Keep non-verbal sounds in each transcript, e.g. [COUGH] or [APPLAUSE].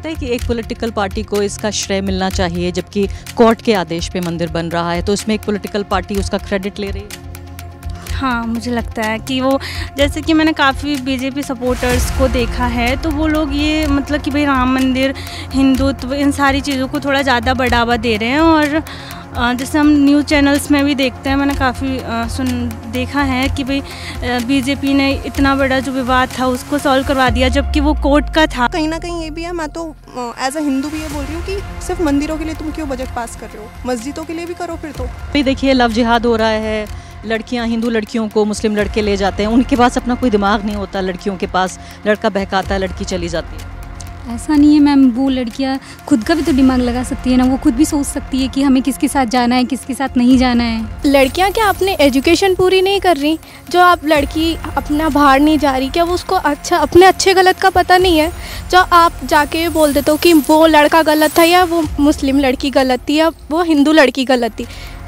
लगता है कि एक पॉलिटिकल पार्टी को इसका श्रेय मिलना चाहिए जबकि कोर्ट के आदेश पे मंदिर बन रहा है तो उसमें एक पॉलिटिकल पार्टी उसका क्रेडिट ले रही है हाँ मुझे लगता है कि वो जैसे कि मैंने काफ़ी बीजेपी सपोर्टर्स को देखा है तो वो लोग ये मतलब कि भाई राम मंदिर हिंदुत्व इन सारी चीज़ों को थोड़ा ज़्यादा बढ़ावा दे रहे हैं और जैसे हम न्यूज़ चैनल्स में भी देखते हैं मैंने काफ़ी सुन देखा है कि भाई बीजेपी ने इतना बड़ा जो विवाद था उसको सॉल्व करवा दिया जबकि वो कोर्ट का था कहीं ना कहीं ये भी है मैं तो एज अ हिंदू भी ये बोल रही हूँ कि सिर्फ मंदिरों के लिए तुम क्यों बजट पास कर रहे हो मस्जिदों के लिए भी करो फिर तो भाई देखिए लव जिहाद हो रहा है लड़कियां हिंदू लड़कियों को मुस्लिम लड़के ले जाते हैं उनके पास अपना कोई दिमाग नहीं होता लड़कियों के पास लड़का बहकाता है लड़की चली जाती है ऐसा नहीं है मैम वो लड़कियाँ खुद का भी तो दिमाग लगा सकती है ना वो खुद भी सोच सकती है कि हमें किसके साथ जाना है किसके साथ नहीं जाना है लड़कियाँ क्या अपने एजुकेशन पूरी नहीं कर रही जो आप लड़की अपना बाहर नहीं जा रही क्या वो उसको अच्छा अपने अच्छे गलत का पता नहीं है जो आप जाके बोल देते हो कि वो लड़का गलत था या वो मुस्लिम लड़की गलत थी या वो हिंदू लड़की गलत थी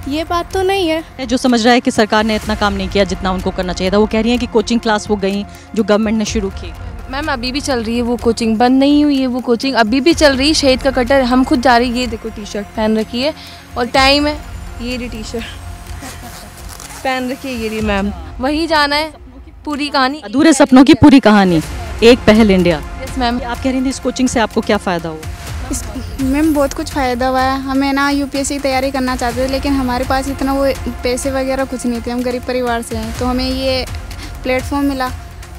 ये बात तो नहीं है जो समझ रहा है कि सरकार ने इतना काम नहीं किया जितना उनको करना चाहिए था वो कह रही है कि कोचिंग क्लास वो गई जो गवर्नमेंट ने शुरू की मैम अभी भी चल रही है वो कोचिंग बंद नहीं हुई है वो कोचिंग अभी भी चल रही है शहीद का कटर हम खुद जा रही है ये देखो टी शर्ट पहन रखी है और टाइम है ये रही टी शर्ट पहन रखी है ये रही मैम वही जाना है पूरी कहानी अधूरे सपनों की पूरी कहानी एक पहल इंडिया यस मैम आप कह रही थी इस कोचिंग से आपको क्या फ़ायदा हुआ मैम बहुत कुछ फ़ायदा हुआ है हमें ना यूपीएससी की तैयारी करना चाहते थे लेकिन हमारे पास इतना वो पैसे वगैरह कुछ नहीं थे हम गरीब परिवार से हैं तो हमें ये प्लेटफॉर्म मिला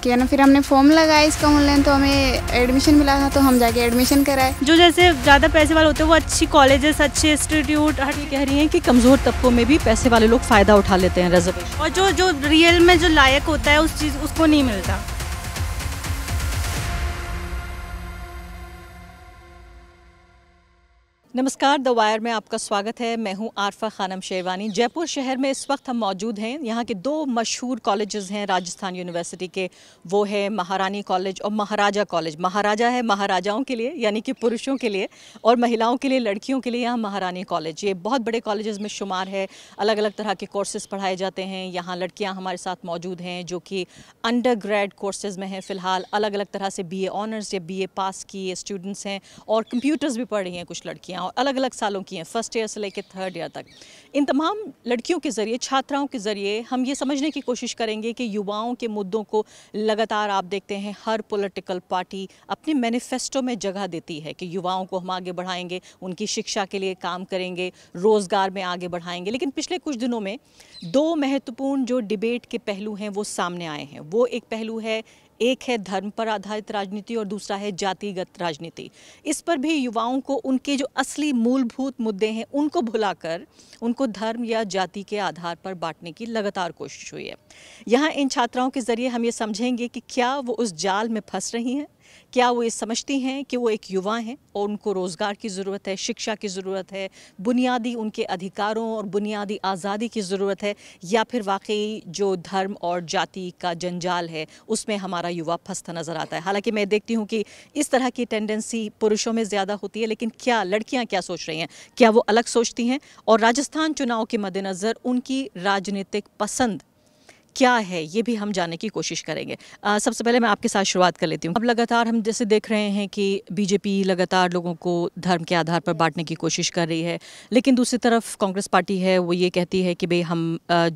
किया ना फिर हमने फॉर्म लगाया इसका ऑनलाइन तो हमें एडमिशन मिला था तो हम जाके एडमिशन कराए जो जैसे ज़्यादा पैसे वाले होते हैं वो अच्छी कॉलेजेस अच्छे इंस्टीट्यूट हर ये कह रही हैं कि कमज़ोर तबकों में भी पैसे वाले लोग फ़ायदा उठा लेते हैं रिजर्वेशन और जो जो रियल में जो लायक होता है उस चीज़ उसको नहीं मिलता नमस्कार द वायर में आपका स्वागत है मैं हूं आरफा खानम शेरवानी जयपुर शहर में इस वक्त हम मौजूद हैं यहाँ के दो मशहूर कॉलेजेस हैं राजस्थान यूनिवर्सिटी के वो है महारानी कॉलेज और महाराजा कॉलेज महाराजा है महाराजाओं के लिए यानी कि पुरुषों के लिए और महिलाओं के लिए लड़कियों के लिए यहाँ महारानी कॉलेज ये बहुत बड़े कॉलेज में शुमार है अलग अलग तरह के कोर्सेज़ पढ़ाए जाते हैं यहाँ लड़कियाँ हमारे साथ मौजूद हैं जो कि अंडर ग्रेड कोर्सेज़ में हैं फ़िलहाल अलग अलग तरह से बी ऑनर्स या बी पास किए स्टूडेंट्स हैं और कंप्यूटर्स भी पढ़ रही हैं कुछ लड़कियाँ और अलग अलग सालों की हैं फर्स्ट ईयर से लेकर थर्ड ईयर तक इन तमाम लड़कियों के ज़रिए छात्राओं के ज़रिए हम ये समझने की कोशिश करेंगे कि युवाओं के मुद्दों को लगातार आप देखते हैं हर पॉलिटिकल पार्टी अपने मैनिफेस्टो में जगह देती है कि युवाओं को हम आगे बढ़ाएंगे उनकी शिक्षा के लिए काम करेंगे रोज़गार में आगे बढ़ाएंगे लेकिन पिछले कुछ दिनों में दो महत्वपूर्ण जो डिबेट के पहलू हैं वो सामने आए हैं वो एक पहलू है एक है धर्म पर आधारित राजनीति और दूसरा है जातिगत राजनीति इस पर भी युवाओं को उनके जो असली मूलभूत मुद्दे हैं उनको भुलाकर उनको धर्म या जाति के आधार पर बांटने की लगातार कोशिश हुई है यहाँ इन छात्राओं के ज़रिए हम ये समझेंगे कि क्या वो उस जाल में फंस रही हैं क्या वो ये समझती हैं कि वो एक युवा हैं और उनको रोज़गार की ज़रूरत है शिक्षा की ज़रूरत है बुनियादी उनके अधिकारों और बुनियादी आज़ादी की ज़रूरत है या फिर वाकई जो धर्म और जाति का जंजाल है उसमें हमारा युवा फंसता नज़र आता है हालांकि मैं देखती हूँ कि इस तरह की टेंडेंसी पुरुषों में ज़्यादा होती है लेकिन क्या लड़कियाँ क्या सोच रही हैं क्या वो अलग सोचती हैं और राजस्थान चुनाव के मद्देनज़र उनकी राजनीतिक पसंद क्या है ये भी हम जानने की कोशिश करेंगे सबसे पहले मैं आपके साथ शुरुआत कर लेती हूँ अब लगातार हम जैसे देख रहे हैं कि बीजेपी लगातार लोगों को धर्म के आधार पर बांटने की कोशिश कर रही है लेकिन दूसरी तरफ कांग्रेस पार्टी है वो ये कहती है कि भाई हम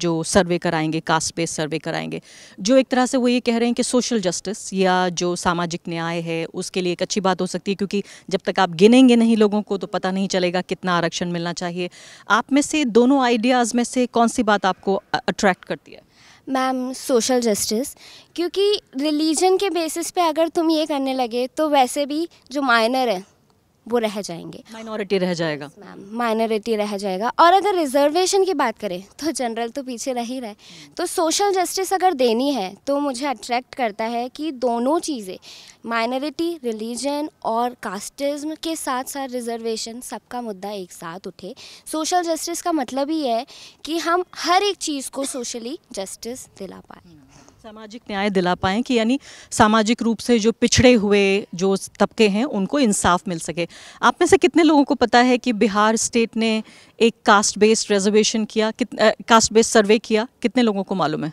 जो सर्वे कराएंगे कास्ट बेस्ड सर्वे कराएंगे जो एक तरह से वो ये कह रहे हैं कि सोशल जस्टिस या जो सामाजिक न्याय है उसके लिए एक अच्छी बात हो सकती है क्योंकि जब तक आप गिनेंगे नहीं लोगों को तो पता नहीं चलेगा कितना आरक्षण मिलना चाहिए आप में से दोनों आइडियाज़ में से कौन सी बात आपको अट्रैक्ट करती है मैम सोशल जस्टिस क्योंकि रिलीजन के बेसिस पे अगर तुम ये करने लगे तो वैसे भी जो माइनर है वो रह जाएंगे माइनॉरिटी रह जाएगा मैम माइनॉरिटी रह जाएगा और अगर रिजर्वेशन की बात करें तो जनरल तो पीछे रह ही रहे तो सोशल जस्टिस अगर देनी है तो मुझे अट्रैक्ट करता है कि दोनों चीज़ें माइनॉरिटी रिलीजन और कास्टिज्म के साथ साथ रिजर्वेशन सबका मुद्दा एक साथ उठे सोशल जस्टिस का मतलब ही है कि हम हर एक चीज़ को सोशली जस्टिस दिला पाएंगे सामाजिक न्याय दिला पाएँ कि यानी सामाजिक रूप से जो पिछड़े हुए जो तबके हैं उनको इंसाफ मिल सके आप में से कितने लोगों को पता है कि बिहार स्टेट ने एक कास्ट बेस्ड रिजर्वेशन किया कित आ, कास्ट बेस्ड सर्वे किया कितने लोगों को मालूम है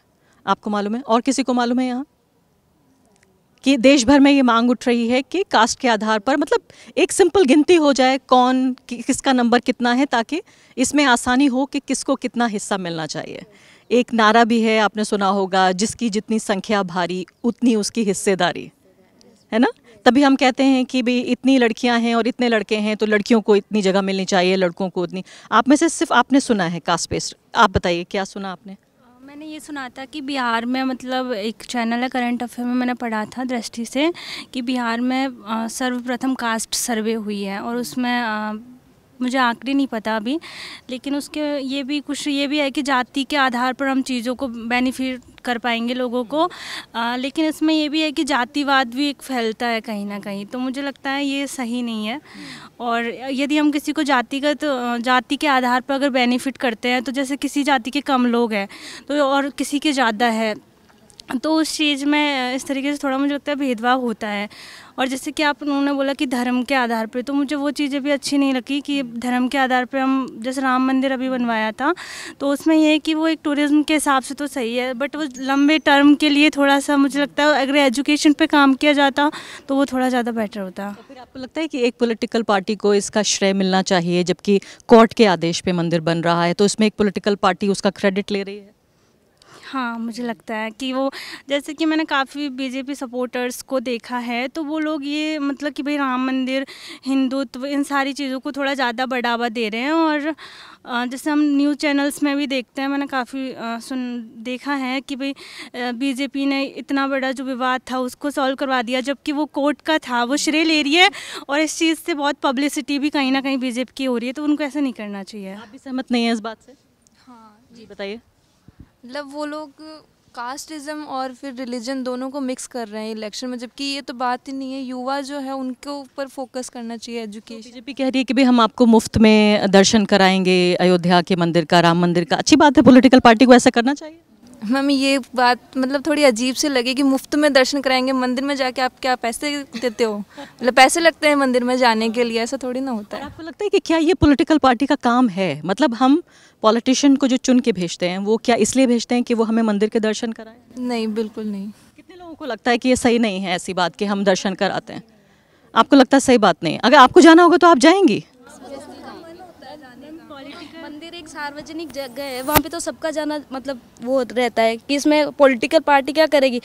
आपको मालूम है और किसी को मालूम है यहाँ कि देश भर में ये मांग उठ रही है कि कास्ट के आधार पर मतलब एक सिंपल गिनती हो जाए कौन कि, किसका नंबर कितना है ताकि इसमें आसानी हो कि किसको कितना हिस्सा मिलना चाहिए एक नारा भी है आपने सुना होगा जिसकी जितनी संख्या भारी उतनी उसकी हिस्सेदारी है ना तभी हम कहते हैं कि भाई इतनी लड़कियां हैं और इतने लड़के हैं तो लड़कियों को इतनी जगह मिलनी चाहिए लड़कों को उतनी आप में से सिर्फ आपने सुना है कास्ट बेस्ड आप बताइए क्या सुना आपने मैंने ये सुना था कि बिहार में मतलब एक चैनल है करंट अफेयर में मैंने पढ़ा था दृष्टि से कि बिहार में सर्वप्रथम कास्ट सर्वे हुई है और उसमें मुझे आंकड़े नहीं पता अभी लेकिन उसके ये भी कुछ ये भी है कि जाति के आधार पर हम चीज़ों को बेनिफिट कर पाएंगे लोगों को आ, लेकिन इसमें यह भी है कि जातिवाद भी एक फैलता है कहीं ना कहीं तो मुझे लगता है ये सही नहीं है और यदि हम किसी को जातिगत तो, जाति के आधार पर अगर बेनिफिट करते हैं तो जैसे किसी जाति के कम लोग हैं तो और किसी के ज़्यादा है तो उस चीज़ में इस तरीके से थोड़ा मुझे लगता है भेदभाव होता है और जैसे कि आप उन्होंने बोला कि धर्म के आधार पर तो मुझे वो चीज़ें भी अच्छी नहीं लगी कि धर्म के आधार पर हम जैसे राम मंदिर अभी बनवाया था तो उसमें यह है कि वो एक टूरिज़्म के हिसाब से तो सही है बट वो लंबे टर्म के लिए थोड़ा सा मुझे लगता है अगर एजुकेशन पर काम किया जाता तो वो थोड़ा ज़्यादा बेटर होता तो फिर आपको लगता है कि एक पोलिटिकल पार्टी को इसका श्रेय मिलना चाहिए जबकि कोर्ट के आदेश पर मंदिर बन रहा है तो उसमें एक पोलिटिकल पार्टी उसका क्रेडिट ले रही है हाँ मुझे लगता है कि वो जैसे कि मैंने काफ़ी बीजेपी सपोर्टर्स को देखा है तो वो लोग ये मतलब कि भाई राम मंदिर हिंदुत्व इन सारी चीज़ों को थोड़ा ज़्यादा बढ़ावा दे रहे हैं और जैसे हम न्यूज़ चैनल्स में भी देखते हैं मैंने काफ़ी सुन देखा है कि भाई बीजेपी ने इतना बड़ा जो विवाद था उसको सॉल्व करवा दिया जबकि वो कोर्ट का था वो श्रेय ले रही है और इस चीज़ से बहुत पब्लिसिटी भी कहीं ना कहीं बीजेपी की हो रही है तो उनको ऐसा नहीं करना चाहिए आप भी सहमत नहीं है इस बात से हाँ जी बताइए मतलब वो लोग कास्टिज्म और फिर रिलीजन दोनों को मिक्स कर रहे हैं इलेक्शन में जबकि ये तो बात ही नहीं है युवा जो है उनके ऊपर फोकस करना चाहिए एजुकेशन तो बीजेपी कह रही है कि भाई हम आपको मुफ्त में दर्शन कराएंगे अयोध्या के मंदिर का राम मंदिर का अच्छी बात है पॉलिटिकल पार्टी को ऐसा करना चाहिए मैम ये बात मतलब थोड़ी अजीब सी लगी कि मुफ्त में दर्शन कराएंगे मंदिर में जाके आप क्या पैसे देते हो मतलब पैसे लगते हैं मंदिर में जाने के लिए ऐसा थोड़ी ना होता है आपको लगता है कि क्या ये पॉलिटिकल पार्टी का काम है मतलब हम पॉलिटिशियन को जो चुन के भेजते हैं वो क्या इसलिए भेजते हैं कि वो हमें मंदिर के दर्शन कराएं नहीं बिल्कुल नहीं कितने लोगों को लगता है कि ये सही नहीं है ऐसी बात कि हम दर्शन कराते हैं आपको लगता है सही बात नहीं अगर आपको जाना होगा तो आप जाएंगी एक सार्वजनिक जगह है वहाँ पे तो सबका जाना मतलब वो रहता है कि इसमें पॉलिटिकल पार्टी क्या करेगी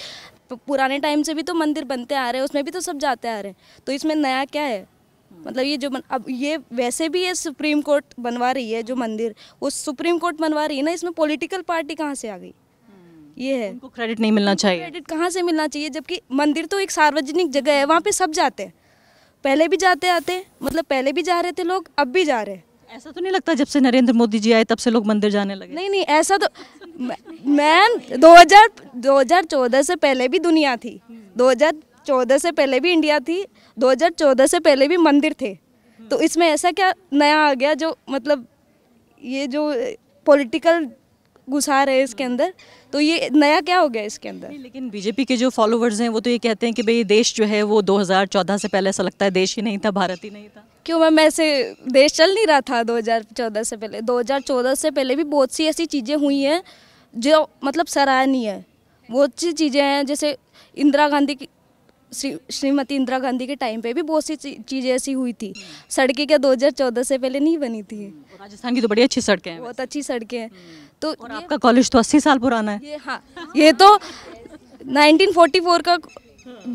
पुराने टाइम से भी तो मंदिर बनते आ रहे हैं उसमें भी तो सब जाते आ रहे हैं तो इसमें नया क्या है मतलब ये जो मन, अब ये वैसे भी ये सुप्रीम कोर्ट बनवा रही है जो मंदिर वो सुप्रीम कोर्ट बनवा रही है ना इसमें पॉलिटिकल पार्टी कहाँ से आ गई हम्म। ये है उनको क्रेडिट नहीं मिलना चाहिए क्रेडिट कहाँ से मिलना चाहिए जबकि मंदिर तो एक सार्वजनिक जगह है वहाँ पे सब जाते हैं पहले भी जाते आते मतलब पहले भी जा रहे थे लोग अब भी जा रहे हैं ऐसा तो नहीं लगता जब से नरेंद्र मोदी जी आए तब से लोग मंदिर जाने लगे नहीं नहीं ऐसा तो मैम 2000 2014 से पहले भी दुनिया थी 2014 से पहले भी इंडिया थी 2014 से पहले भी मंदिर थे तो इसमें ऐसा क्या नया आ गया जो मतलब ये जो पॉलिटिकल घुसा रहे हैं इसके अंदर तो ये नया क्या हो गया इसके अंदर लेकिन बीजेपी के जो फॉलोवर्स हैं वो तो ये कहते हैं कि भाई देश जो है वो 2014 से पहले ऐसा लगता है देश ही नहीं था भारत ही नहीं था क्यों मैम ऐसे देश चल नहीं रहा था 2014 से पहले 2014 से पहले भी बहुत सी ऐसी चीज़ें हुई हैं जो मतलब सराहनीय है बहुत सी चीज़ें हैं जैसे इंदिरा गांधी की श्री श्रीमती इंदिरा गांधी के टाइम पे भी बहुत सी चीज़ें ऐसी हुई थी सड़कें क्या 2014 से पहले नहीं बनी थी राजस्थान की तो बड़ी अच्छी सड़कें हैं बहुत अच्छी सड़कें हैं तो और आपका कॉलेज तो अस्सी साल पुराना है ये हाँ ये तो 1944 का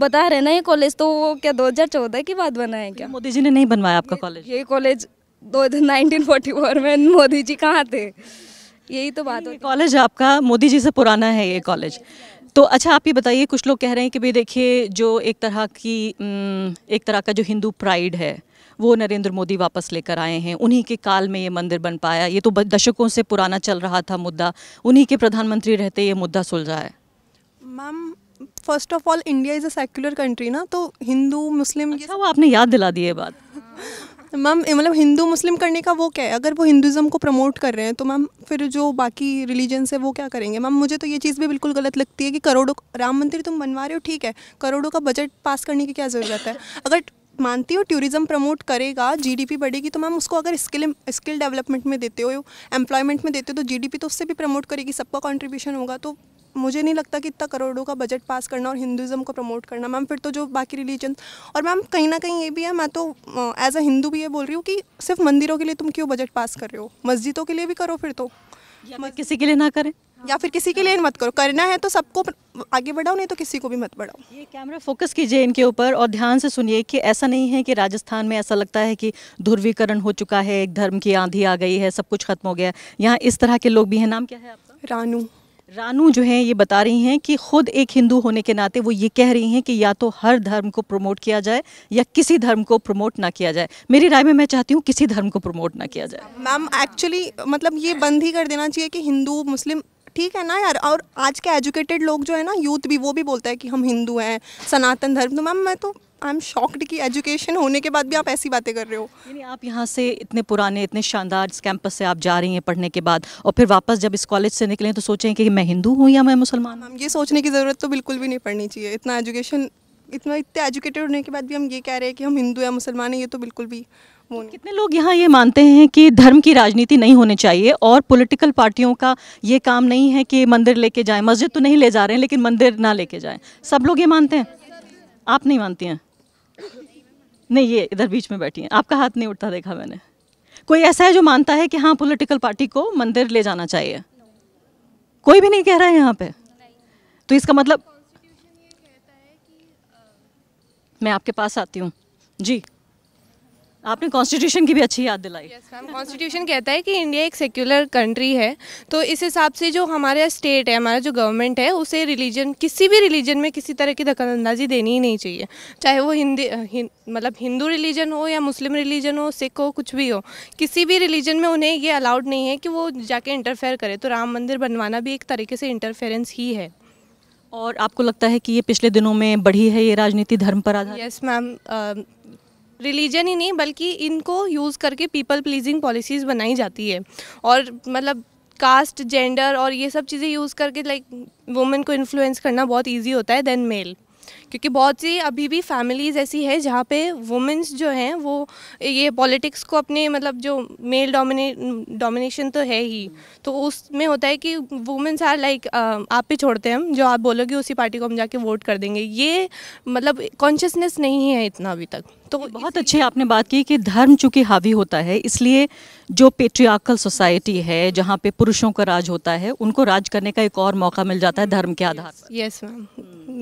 बता रहे ना ये कॉलेज तो वो क्या 2014 के बाद बना है क्या मोदी जी ने नहीं बनवाया आपका कॉलेज ये कॉलेज दो नाइनटीन में मोदी जी कहाँ थे यही तो बात है कॉलेज आपका मोदी जी से पुराना है ये कॉलेज तो अच्छा आप ये बताइए कुछ लोग कह रहे हैं कि भाई देखिए जो एक तरह की एक तरह का जो हिंदू प्राइड है वो नरेंद्र मोदी वापस लेकर आए हैं उन्हीं के काल में ये मंदिर बन पाया ये तो दशकों से पुराना चल रहा था मुद्दा उन्हीं के प्रधानमंत्री रहते ये मुद्दा सुलझा है ma'am first of all India is a secular country ना तो हिंदू मुस्लिम अच्छा वो आपने याद दिला दी ये बात [LAUGHS] मैम मतलब हिंदू मुस्लिम करने का वो क्या है अगर वो हिंदुज़म को प्रमोट कर रहे हैं तो मैम फिर जो बाकी रिलीजन है वो क्या करेंगे मैम मुझे तो ये चीज़ भी बिल्कुल गलत लगती है कि करोड़ों राम मंदिर तुम बनवा रहे हो ठीक है करोड़ों का बजट पास करने की क्या ज़रूरत है अगर मानती हो टूरिज़्म प्रमोट करेगा जीडीपी बढ़ेगी तो मैम उसको अगर स्किल स्किल डेवलपमेंट में देते हो एम्प्लॉयमेंट में देते हो तो जीडीपी तो उससे भी प्रमोट करेगी सबका कॉन्ट्रीब्यूशन होगा तो मुझे नहीं लगता कि इतना करोड़ों का बजट पास करना और हिंदुज़म को प्रमोट करना मैम फिर तो जो बाकी रिलीजन और मैम कहीं ना कहीं ये भी है मैं तो एज अ हिंदू भी ये बोल रही हूँ कि सिर्फ मंदिरों के लिए तुम क्यों बजट पास कर रहे हो मस्जिदों के लिए भी करो फिर तो किसी के लिए ना करें या फिर किसी के लिए मत करो करना है तो सबको आगे बढ़ाओ नहीं तो किसी को भी मत बढ़ाओ ये कैमरा फोकस कीजिए इनके ऊपर और ध्यान से सुनिए कि ऐसा नहीं है कि राजस्थान में ऐसा लगता है कि ध्रुवीकरण हो चुका है एक धर्म की आंधी आ गई है सब कुछ खत्म हो गया यहाँ इस तरह के लोग भी हैं नाम क्या है आपका रानू रानू जो हैं ये बता रही हैं कि खुद एक हिंदू होने के नाते वो ये कह रही हैं कि या तो हर धर्म को प्रमोट किया जाए या किसी धर्म को प्रमोट ना किया जाए मेरी राय में मैं चाहती हूँ किसी धर्म को प्रमोट ना किया जाए मैम एक्चुअली मतलब ये बंद ही कर देना चाहिए कि हिंदू मुस्लिम ठीक है ना यार और आज के एजुकेटेड लोग जो है ना यूथ भी वो भी बोलता है कि हम हिंदू हैं सनातन धर्म तो मैम मैं तो आई एम शॉक्ड कि एजुकेशन होने के बाद भी आप ऐसी बातें कर रहे हो यानी आप यहाँ से इतने पुराने इतने शानदार कैंपस से आप जा रही हैं पढ़ने के बाद और फिर वापस जब इस कॉलेज से निकलें तो सोचें कि मैं हिंदू हूँ या मैं मुसलमान हूँ ये सोचने की ज़रूरत तो बिल्कुल भी नहीं पड़नी चाहिए इतना एजुकेशन इतना इतने एजुकेटेड होने के बाद भी हम ये कह रहे हैं कि हम हिंदू या मुसलमान हैं ये तो बिल्कुल भी वो नहीं। कितने लोग यहाँ ये मानते हैं कि धर्म की राजनीति नहीं होनी चाहिए और पॉलिटिकल पार्टियों का ये काम नहीं है कि मंदिर लेके जाए मस्जिद तो नहीं ले जा रहे हैं लेकिन मंदिर ना लेके जाए सब लोग ये मानते हैं आप नहीं मानती हैं नहीं ये इधर बीच में बैठी हैं आपका हाथ नहीं उठता देखा मैंने कोई ऐसा है जो मानता है कि हाँ पोलिटिकल पार्टी को मंदिर ले जाना चाहिए कोई भी नहीं कह रहा है यहाँ पर तो इसका मतलब मैं आपके पास आती हूँ जी आपने कॉन्स्टिट्यूशन की भी अच्छी याद दिलाई यस मैम कॉन्स्टिट्यूशन कहता है कि इंडिया एक सेक्युलर कंट्री है तो इस हिसाब से जो हमारा स्टेट है हमारा जो गवर्नमेंट है उसे रिलीजन किसी भी रिलीजन में किसी तरह की दखलंदाजी देनी ही नहीं चाहिए चाहे वो हिंदी हिं, मतलब हिंदू रिलीजन हो या मुस्लिम रिलीजन हो सिख हो कुछ भी हो किसी भी रिलीजन में उन्हें ये अलाउड नहीं है कि वो जाके इंटरफेयर करे तो राम मंदिर बनवाना भी एक तरीके से इंटरफेरेंस ही है और आपको लगता है कि ये पिछले दिनों में बढ़ी है ये राजनीति धर्म पर आधारित यस मैम रिलीजन ही नहीं बल्कि इनको यूज़ करके पीपल प्लीजिंग पॉलिसीज़ बनाई जाती है और मतलब कास्ट जेंडर और ये सब चीज़ें यूज़ करके लाइक like, वुमेन को इन्फ्लुएंस करना बहुत इजी होता है देन मेल क्योंकि बहुत सी अभी भी फैमिलीज़ ऐसी है जहाँ पे वुमेंस जो हैं वो ये पॉलिटिक्स को अपने मतलब जो मेल डोमिने डोमिनेशन तो है ही तो उसमें होता है कि वुमेंस आर लाइक आप पे छोड़ते हैं हम जो आप बोलोगे उसी पार्टी को हम जाके वोट कर देंगे ये मतलब कॉन्शियसनेस नहीं है इतना अभी तक तो बहुत अच्छी आपने बात की कि धर्म चूंकि हावी होता है इसलिए जो पेट्रियाकल सोसाइटी है जहाँ पे पुरुषों का राज होता है उनको राज करने का एक और मौका मिल जाता है धर्म के आधार पर yes ma'am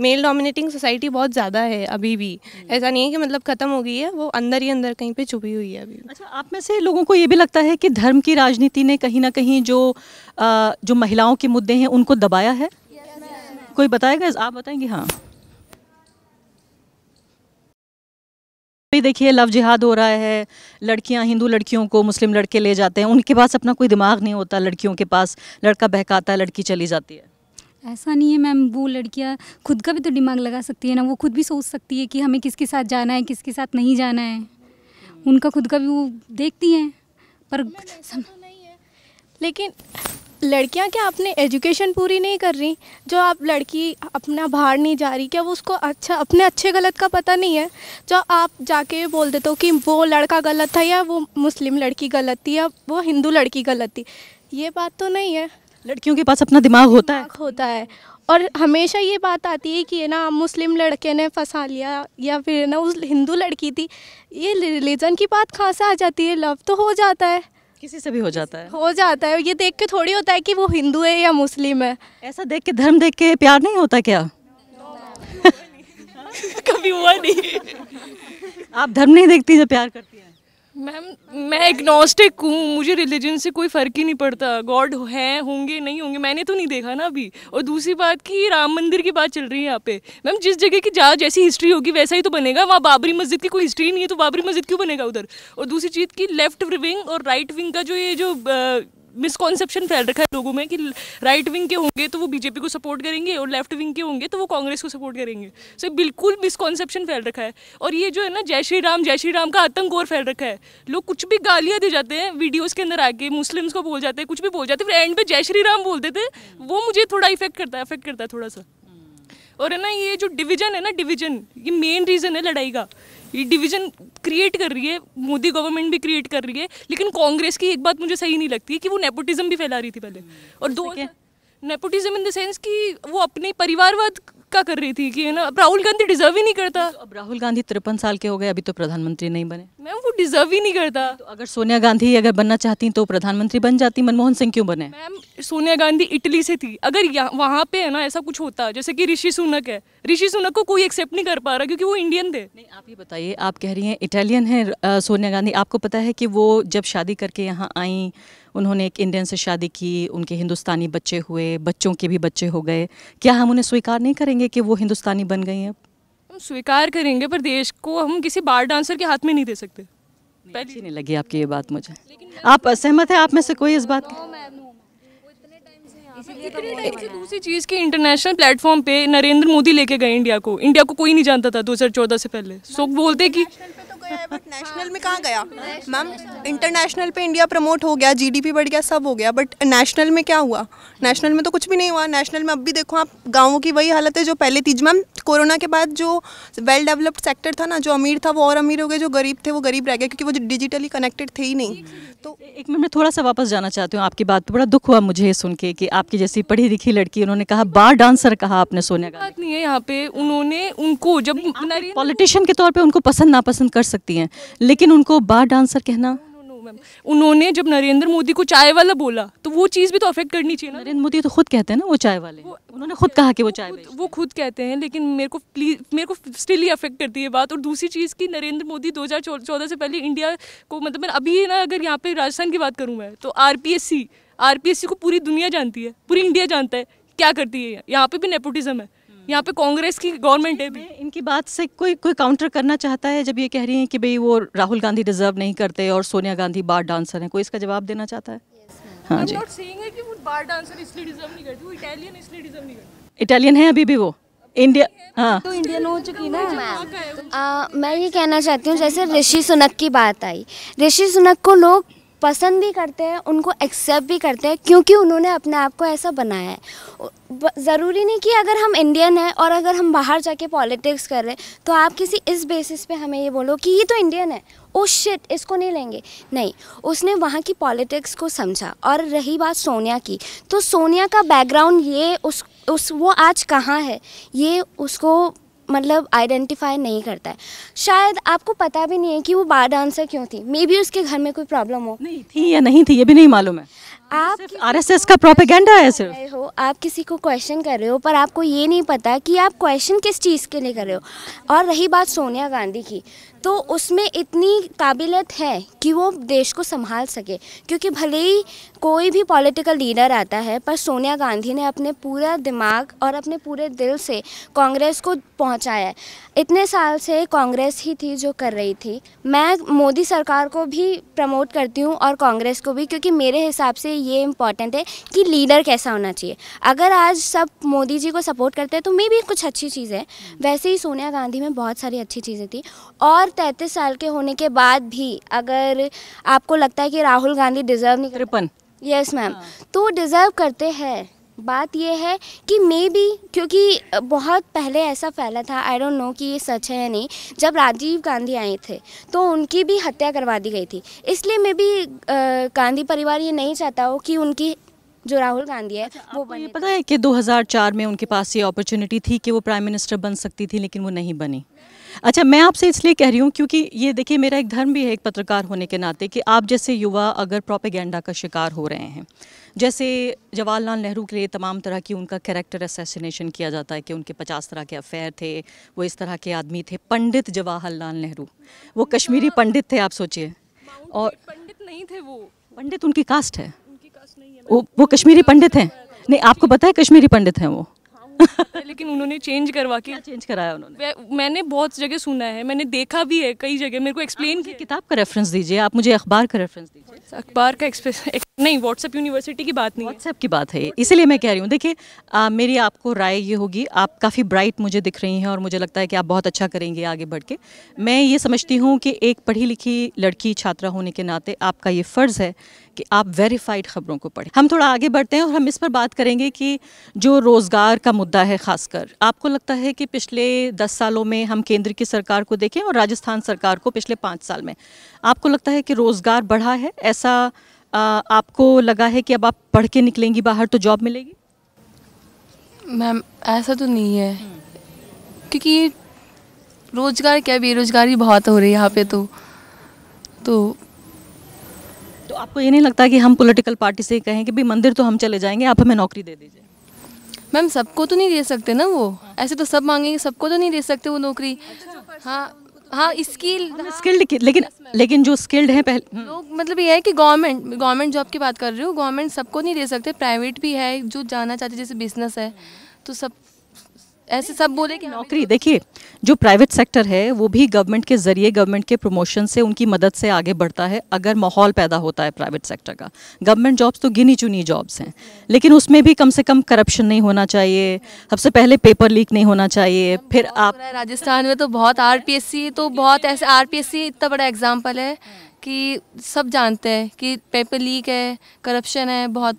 male dominating society बहुत ज़्यादा है अभी भी हम्म। ऐसा नहीं है कि मतलब ख़त्म हो गई है वो अंदर ही अंदर कहीं पे छुपी हुई है अभी अच्छा आप में से लोगों को ये भी लगता है कि धर्म की राजनीति ने कहीं ना कहीं जो जो महिलाओं के मुद्दे हैं उनको दबाया है कोई बताएगा आप बताएंगे हाँ देखिए लव जिहाद हो रहा है लड़कियां हिंदू लड़कियों को मुस्लिम लड़के ले जाते हैं उनके पास अपना कोई दिमाग नहीं होता लड़कियों के पास लड़का बहकाता है लड़की चली जाती है ऐसा नहीं है मैम वो लड़कियां खुद का भी तो दिमाग लगा सकती है ना वो खुद भी सोच सकती है कि हमें किसके साथ जाना है किसके साथ नहीं जाना है उनका खुद का भी वो देखती हैं पर सम... तो है लेकिन लड़कियां क्या अपने एजुकेशन पूरी नहीं कर रही जो आप लड़की अपना बाहर नहीं जा रही क्या वो उसको अच्छा अपने अच्छे गलत का पता नहीं है जो आप जाके बोल देते हो कि वो लड़का गलत था या वो मुस्लिम लड़की गलत थी या वो हिंदू लड़की गलत थी ये बात तो नहीं है लड़कियों के पास अपना दिमाग होता दिमाग है होता है और हमेशा ये बात आती है कि ये ना मुस्लिम लड़के ने फंसा लिया या फिर ना उस हिंदू लड़की थी ये रिलीजन की बात कहाँ से आ जाती है लव तो हो जाता है किसी से भी हो जाता है हो जाता है ये देख के थोड़ी होता है कि वो हिंदू है या मुस्लिम है ऐसा देख के धर्म देख के प्यार नहीं होता क्या [LAUGHS] कभी हुआ नहीं आप धर्म नहीं देखती जो प्यार करती है मैम मैं एग्नोस्टिक हूँ मुझे रिलीजन से कोई फ़र्क ही नहीं पड़ता गॉड हैं होंगे नहीं होंगे मैंने तो नहीं देखा ना अभी और दूसरी बात कि राम मंदिर की बात चल रही है यहाँ पे मैम जिस जगह की जहाँ जैसी हिस्ट्री होगी वैसा ही तो बनेगा वहाँ बाबरी मस्जिद की कोई हिस्ट्री नहीं है तो बाबरी मस्जिद क्यों बनेगा उधर और दूसरी चीज़ की लेफ्ट विंग और राइट विंग का जो ये जो आ, मिसकॉन्सेप्शन फैल रखा है लोगों में कि राइट विंग के होंगे तो वो बीजेपी को सपोर्ट करेंगे और लेफ्ट विंग के होंगे तो वो कांग्रेस को सपोर्ट करेंगे सो so, बिल्कुल मिसकॉन्सेप्शन फैल रखा है और ये जो है ना जय श्री राम जय श्री राम का आतंक और फैल रखा है लोग कुछ भी गालियाँ दे जाते हैं वीडियोज़ के अंदर आके मुस्लिम्स को बोल जाते हैं कुछ भी बोल जाते हैं फिर एंड पे जय श्री राम बोलते थे वो मुझे थोड़ा इफेक्ट करता है अफेक्ट करता है थोड़ा सा और है ना ये जो डिवीजन है ना डिवीजन ये मेन रीज़न है लड़ाई का ये डिवीजन क्रिएट कर रही है मोदी गवर्नमेंट भी क्रिएट कर रही है लेकिन कांग्रेस की एक बात मुझे सही नहीं लगती कि वो नेपोटिज्म भी फैला रही थी पहले और तो दो नेपोटिज्म इन द सेंस कि वो अपने परिवारवाद का कर रही थी कि ना अब राहुल गांधी डिजर्व ही नहीं करता तो अब राहुल गांधी तिरपन साल के हो गए अभी तो प्रधानमंत्री नहीं बने मैम वो डिजर्व ही नहीं करता तो अगर सोनिया गांधी अगर बनना चाहती तो प्रधानमंत्री बन जाती मनमोहन सिंह क्यों बने मैम सोनिया गांधी इटली से थी अगर वहाँ पे है ना ऐसा कुछ होता जैसे कि ऋषि सुनक है ऋषि सुनक को कोई एक्सेप्ट नहीं कर पा रहा क्योंकि वो इंडियन थे नहीं आप ही बताइए आप कह रही हैं इटालियन है सोनिया गांधी आपको पता है कि वो जब शादी करके यहाँ आई उन्होंने एक इंडियन से शादी की उनके हिंदुस्तानी बच्चे हुए बच्चों के भी बच्चे हो गए क्या हम उन्हें स्वीकार नहीं करेंगे कि वो हिंदुस्तानी बन गई हैं हम स्वीकार करेंगे पर देश को हम किसी बार डांसर के हाथ में नहीं दे सकते नहीं, नहीं लगी आपकी ये बात मुझे आप असहमत है आप में से कोई इस बात की दूसरी चीज़ की इंटरनेशनल प्लेटफॉर्म पे नरेंद्र मोदी लेके गए इंडिया को इंडिया को कोई नहीं जानता था 2014 से पहले सो बोलते कि बट नेशनल [LAUGHS] हाँ, में कहाँ गया मैम इंटरनेशनल पे इंडिया प्रमोट हो गया जीडीपी बढ़ गया सब हो गया बट नेशनल में क्या हुआ नेशनल में तो कुछ भी नहीं हुआ नेशनल में अब भी देखो आप गाँवों की वही हालत है जो पहले थी मैम कोरोना के बाद जो वेल डेवलप्ड सेक्टर था ना जो अमीर था वो और अमीर हो गए जो गरीब थे वो गरीब रह गए क्योंकि वो डिजिटली कनेक्टेड थे ही नहीं तो एक मिनट में थोड़ा सा वापस जाना चाहती हूँ आपकी बात पर बड़ा दुख हुआ मुझे सुन के कि आपकी जैसी पढ़ी लिखी लड़की उन्होंने कहा बार डांसर कहा आपने सोने का बात नहीं है यहाँ पे उन्होंने उनको जब पॉलिटिशियन के तौर पर उनको पसंद नापसंद कर सकती हैं लेकिन उनको बार डांसर कहना उन्होंने जब नरेंद्र मोदी को चाय वाला बोला तो वो चीज़ भी तो अफेक्ट करनी चाहिए ना नरेंद्र मोदी तो खुद कहते हैं ना वो चाय वाले वो, उन्होंने खुद कहा कि वो चाय वो, वो खुद कहते हैं लेकिन मेरे को प्लीज मेरे को स्टिल ही अफेक्ट करती है बात और दूसरी चीज़ की नरेंद्र मोदी 2014 से पहले इंडिया को मतलब मैं अभी ना अगर यहाँ पे राजस्थान की बात करूँ मैं तो आर आरपीएससी को पूरी दुनिया जानती है पूरी इंडिया जानता है क्या करती है यहाँ पे भी नेपोटिज्म है यहाँ पे कांग्रेस की गवर्नमेंट है इनकी बात से कोई कोई काउंटर करना चाहता है जब ये कह रही हैं कि भाई वो राहुल गांधी डिजर्व नहीं करते और सोनिया गांधी बार डांसर हैं कोई इसका जवाब देना चाहता है हाँ जी इटालियन इटालियन है अभी भी वो इंडिया हाँ तो इंडियन हो चुकी ना मैम मैं ये कहना चाहती हूँ जैसे ऋषि सुनक की बात आई ऋषि सुनक को लोग पसंद भी करते हैं उनको एक्सेप्ट भी करते हैं क्योंकि उन्होंने अपने आप को ऐसा बनाया है ज़रूरी नहीं कि अगर हम इंडियन हैं और अगर हम बाहर जाके पॉलिटिक्स कर रहे हैं तो आप किसी इस बेसिस पे हमें ये बोलो कि ये तो इंडियन है ओ शिट इसको नहीं लेंगे नहीं उसने वहाँ की पॉलिटिक्स को समझा और रही बात सोनिया की तो सोनिया का बैकग्राउंड ये उस उस वो आज कहाँ है ये उसको मतलब आइडेंटिफाई नहीं करता है शायद आपको पता भी नहीं है कि वो बार डांसर क्यों थी मे बी उसके घर में कोई प्रॉब्लम हो नहीं थी या नहीं थी ये भी नहीं मालूम है आप आरएसएस का प्रोपेगेंडा है सिर्फ हो आप किसी को क्वेश्चन कर रहे हो पर आपको ये नहीं पता कि आप क्वेश्चन किस चीज़ के लिए कर रहे हो और रही बात सोनिया गांधी की तो उसमें इतनी काबिलियत है कि वो देश को संभाल सके क्योंकि भले ही कोई भी पॉलिटिकल लीडर आता है पर सोनिया गांधी ने अपने पूरा दिमाग और अपने पूरे दिल से कांग्रेस को पहुंचाया है इतने साल से कांग्रेस ही थी जो कर रही थी मैं मोदी सरकार को भी प्रमोट करती हूँ और कांग्रेस को भी क्योंकि मेरे हिसाब से ये इम्पॉर्टेंट है कि लीडर कैसा होना चाहिए अगर आज सब मोदी जी को सपोर्ट करते हैं तो मे भी कुछ अच्छी चीज़ है वैसे ही सोनिया गांधी में बहुत सारी अच्छी चीज़ें थी और तैंतीस साल के होने के बाद भी अगर आपको लगता है कि राहुल गांधी डिजर्व नहीं तिरपन यस मैम हाँ। तो डिज़र्व करते हैं बात यह है कि मे बी क्योंकि बहुत पहले ऐसा फैला था आई डोंट नो कि ये सच है या नहीं जब राजीव गांधी आए थे तो उनकी भी हत्या करवा दी गई थी इसलिए मे बी गांधी परिवार ये नहीं चाहता हो कि उनकी जो राहुल गांधी है अच्छा, वो बने पता है कि 2004 में उनके पास ये अपॉर्चुनिटी थी कि वो प्राइम मिनिस्टर बन सकती थी लेकिन वो नहीं बनी अच्छा मैं आपसे इसलिए कह रही हूँ क्योंकि ये देखिए मेरा एक धर्म भी है एक पत्रकार होने के नाते कि आप जैसे युवा अगर प्रोपेगेंडा का शिकार हो रहे हैं जैसे जवाहरलाल नेहरू के लिए तमाम तरह की उनका कैरेक्टर असैसिनेशन किया जाता है कि उनके पचास तरह के अफेयर थे वो इस तरह के आदमी थे पंडित जवाहरलाल नेहरू वो कश्मीरी हाँ। पंडित थे आप सोचिए और पंडित नहीं थे वो पंडित उनकी कास्ट है वो वो कश्मीरी पंडित हैं नहीं आपको पता है कश्मीरी पंडित हैं वो [LAUGHS] लेकिन उन्होंने चेंज करवा के चेंज कराया उन्होंने मैंने बहुत जगह सुना है मैंने देखा भी है कई जगह मेरे को एक्सप्लेन किताब का रेफरेंस दीजिए आप मुझे अखबार का रेफरेंस दीजिए अखबार का एक्सप्रेस नहीं व्हाट्सएप यूनिवर्सिटी की बात नहीं व्हाट्सएप की बात है इसीलिए मैं कह रही हूँ देखिए मेरी आपको राय ये होगी आप काफ़ी ब्राइट मुझे दिख रही हैं और मुझे लगता है कि आप बहुत अच्छा करेंगे आगे बढ़ के मैं ये समझती हूँ कि एक पढ़ी लिखी लड़की छात्रा होने के नाते आपका ये फ़र्ज़ है कि आप वेरीफाइड ख़बरों को पढ़ें हम थोड़ा आगे बढ़ते हैं और हम इस पर बात करेंगे कि जो रोज़गार का मुद्दा है ख़ासकर आपको लगता है कि पिछले दस सालों में हम केंद्र की सरकार को देखें और राजस्थान सरकार को पिछले पाँच साल में आपको लगता है कि रोज़गार बढ़ा है ऐसा आपको लगा है कि अब आप पढ़ के निकलेंगी बाहर तो जॉब मिलेगी मैम ऐसा तो नहीं है क्योंकि रोज़गार क्या बेरोज़गारी बहुत हो रही है यहाँ पे तो तो तो आपको ये नहीं लगता कि हम पॉलिटिकल पार्टी से कहें कि भाई मंदिर तो हम चले जाएंगे आप हमें नौकरी दे दीजिए मैम सबको तो नहीं दे सकते ना वो ऐसे तो सब मांगेंगे सबको तो नहीं दे सकते वो नौकरी अच्छा। हाँ हाँ स्किल्ड हाँ, स्किल्ड लेकिन लेकिन जो स्किल्ड है पहले हम्म। लोग मतलब ये है कि गवर्नमेंट गवर्नमेंट जॉब की बात कर रही हूँ गवर्नमेंट सबको नहीं दे सकते प्राइवेट भी है जो जाना चाहते जैसे बिजनेस है तो सब ऐसे सब बोले कि नौकरी तो- देखिए जो प्राइवेट सेक्टर है वो भी गवर्नमेंट के ज़रिए गवर्नमेंट के प्रमोशन से उनकी मदद से आगे बढ़ता है अगर माहौल पैदा होता है प्राइवेट सेक्टर का गवर्नमेंट जॉब्स तो गिनी चुनी जॉब्स हैं लेकिन उसमें भी कम से कम करप्शन नहीं होना चाहिए सबसे पहले पेपर लीक नहीं होना चाहिए फिर आप राजस्थान में तो बहुत आर तो बहुत ऐसे आर इतना बड़ा एग्जाम्पल है कि सब जानते हैं कि पेपर लीक है करप्शन है बहुत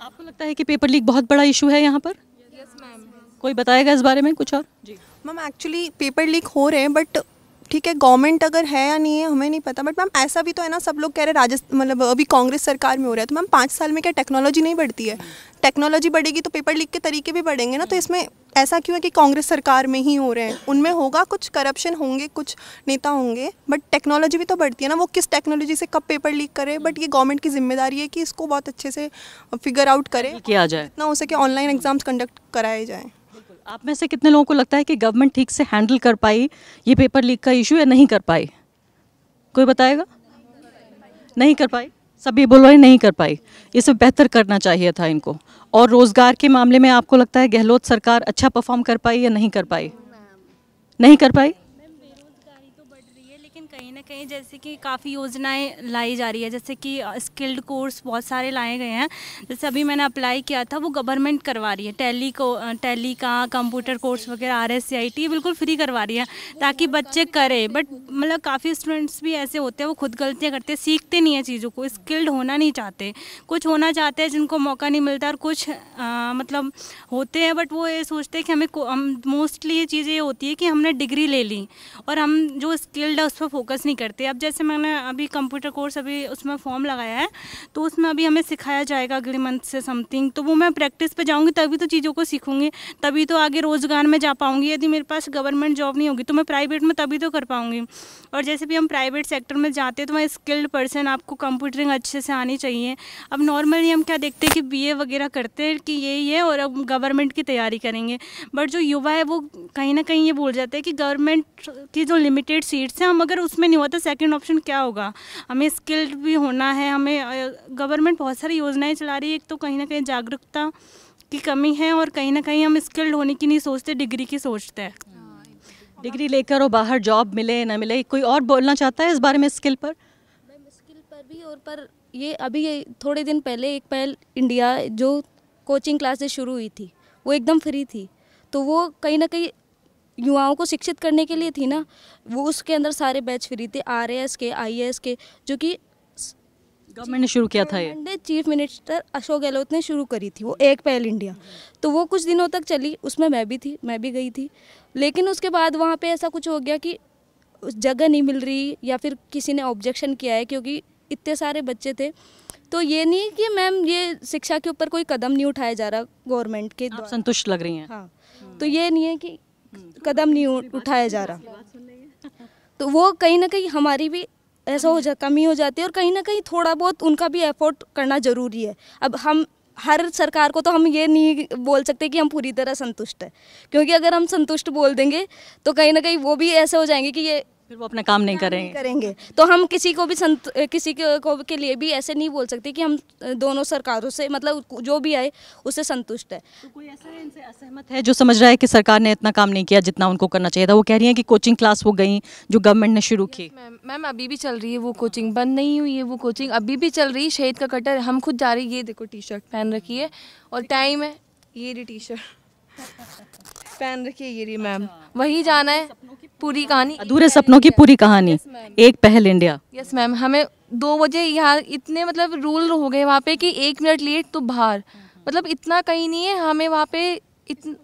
आपको लगता है कि पेपर लीक बहुत बड़ा इशू है यहाँ पर कोई बताएगा इस बारे में कुछ और जी मैम एक्चुअली पेपर लीक हो रहे हैं बट ठीक है गवर्नमेंट अगर है या नहीं है हमें नहीं पता बट मैम ऐसा भी तो है ना सब लोग कह रहे हैं राजस्थान मतलब अभी कांग्रेस सरकार में हो रहा है तो मैम पाँच साल में क्या टेक्नोलॉजी नहीं बढ़ती है टेक्नोलॉजी बढ़ेगी तो पेपर लीक के तरीके भी बढ़ेंगे ना तो इसमें ऐसा क्यों है कि कांग्रेस सरकार में ही हो रहे हैं उनमें होगा कुछ करप्शन होंगे कुछ नेता होंगे बट टेक्नोलॉजी भी तो बढ़ती है ना वो किस टेक्नोलॉजी से कब पेपर लीक करे बट ये गवर्नमेंट की जिम्मेदारी है कि इसको बहुत अच्छे से फिगर आउट करे किया जाए ना हो सके ऑनलाइन एग्जाम्स कंडक्ट कराए जाएँ आप में से कितने लोगों को लगता है कि गवर्नमेंट ठीक से हैंडल कर पाई ये पेपर लीक का इशू या नहीं कर पाई कोई बताएगा नहीं कर पाई सभी बोल रहे नहीं कर पाई इसे बेहतर करना चाहिए था इनको और रोज़गार के मामले में आपको लगता है गहलोत सरकार अच्छा परफॉर्म कर पाई या नहीं कर पाई नहीं कर पाई कहीं जैसे कि काफ़ी योजनाएं लाई जा रही है जैसे कि स्किल्ड कोर्स बहुत सारे लाए गए हैं जैसे अभी मैंने अप्लाई किया था वो गवर्नमेंट करवा रही है टैली को टैली का कंप्यूटर कोर्स वगैरह आर एस बिल्कुल फ्री करवा रही है ताकि बच्चे करें बट मतलब काफ़ी स्टूडेंट्स भी ऐसे होते हैं वो खुद गलतियाँ करते हैं सीखते नहीं हैं चीज़ों को स्किल्ड होना नहीं चाहते कुछ होना चाहते हैं जिनको मौका नहीं मिलता और कुछ मतलब होते हैं बट वो ये सोचते हैं कि हमें मोस्टली ये चीज़ें ये होती है कि हमने डिग्री ले ली और हम जो स्किल्ड है उस पर फोकस नहीं करते अब जैसे मैंने अभी कंप्यूटर कोर्स अभी उसमें फॉर्म लगाया है तो उसमें अभी हमें सिखाया जाएगा अगले मंथ से समथिंग तो वो मैं प्रैक्टिस पे जाऊँगी तभी तो चीज़ों को सीखूंगी तभी तो आगे रोज़गार में जा पाऊँगी यदि मेरे पास गवर्नमेंट जॉब नहीं होगी तो मैं प्राइवेट में तभी तो कर पाऊँगी और जैसे भी हम प्राइवेट सेक्टर में जाते हैं तो वहाँ स्किल्ड पर्सन आपको कंप्यूटरिंग अच्छे से आनी चाहिए अब नॉर्मली हम क्या देखते हैं कि बी वगैरह करते हैं कि यही है और अब गवर्नमेंट की तैयारी करेंगे बट जो युवा है वो कहीं ना कहीं ये बोल जाते हैं कि गवर्नमेंट की जो लिमिटेड सीट्स हैं हम अगर उसमें नहीं हुआ तो सेकंड ऑप्शन क्या होगा हमें स्किल्ड भी होना है हमें गवर्नमेंट बहुत सारी योजनाएं चला रही है एक तो कहीं ना कहीं जागरूकता की कमी है और कहीं ना कहीं हम स्किल्ड होने की नहीं सोचते डिग्री की सोचते हैं डिग्री हाँ, लेकर और बाहर जॉब मिले ना मिले कोई और बोलना चाहता है इस बारे में स्किल पर स्किल पर भी और पर ये अभी ये थोड़े दिन पहले एक पहल इंडिया जो कोचिंग क्लासेस शुरू हुई थी वो एकदम फ्री थी तो वो कहीं ना कहीं युवाओं को शिक्षित करने के लिए थी ना वो उसके अंदर सारे बैच फ्री थे आर के आई के जो कि गवर्नमेंट ने शुरू किया था ये चीफ मिनिस्टर अशोक गहलोत ने शुरू करी थी वो एक पहल इंडिया तो वो कुछ दिनों तक चली उसमें मैं भी थी मैं भी गई थी लेकिन उसके बाद वहाँ पे ऐसा कुछ हो गया कि जगह नहीं मिल रही या फिर किसी ने ऑब्जेक्शन किया है क्योंकि इतने सारे बच्चे थे तो ये नहीं कि मैम ये शिक्षा के ऊपर कोई कदम नहीं उठाया जा रहा गवर्नमेंट के संतुष्ट लग रही हैं हाँ तो ये नहीं है कि कदम नहीं उठाया जा रहा तो वो कहीं ना कहीं हमारी भी ऐसा हो जा कमी हो जाती है और कहीं ना कहीं थोड़ा बहुत उनका भी एफोर्ट करना ज़रूरी है अब हम हर सरकार को तो हम ये नहीं बोल सकते कि हम पूरी तरह संतुष्ट है क्योंकि अगर हम संतुष्ट बोल देंगे तो कहीं ना कहीं वो भी ऐसे हो जाएंगे कि ये फिर वो अपना काम नहीं करेंगे करेंगे तो हम किसी को भी संत किसी को के लिए भी ऐसे नहीं बोल सकते कि हम दोनों सरकारों से मतलब जो भी आए उससे संतुष्ट है तो कोई ऐसा है इनसे असहमत है जो समझ रहा है कि सरकार ने इतना काम नहीं किया जितना उनको करना चाहिए था वो कह रही है कि कोचिंग क्लास वो गई जो गवर्नमेंट ने शुरू की मैम अभी भी चल रही है वो कोचिंग बंद नहीं हुई है वो कोचिंग अभी भी चल रही है शहीद का कटर हम खुद जा रही है ये देखो टी शर्ट पहन रखी है और टाइम है ये रही टी शर्ट [LAUGHS] पहन रखी है ये मैम अच्छा। वही जाना है पूरी कहानी अधूरे सपनों की पूरी कहानी एक पहल इंडिया यस मैम हमें दो बजे यहाँ इतने मतलब रूल हो गए वहाँ पे कि एक मिनट लेट तो बाहर मतलब इतना कहीं नहीं है हमें वहाँ पे इतन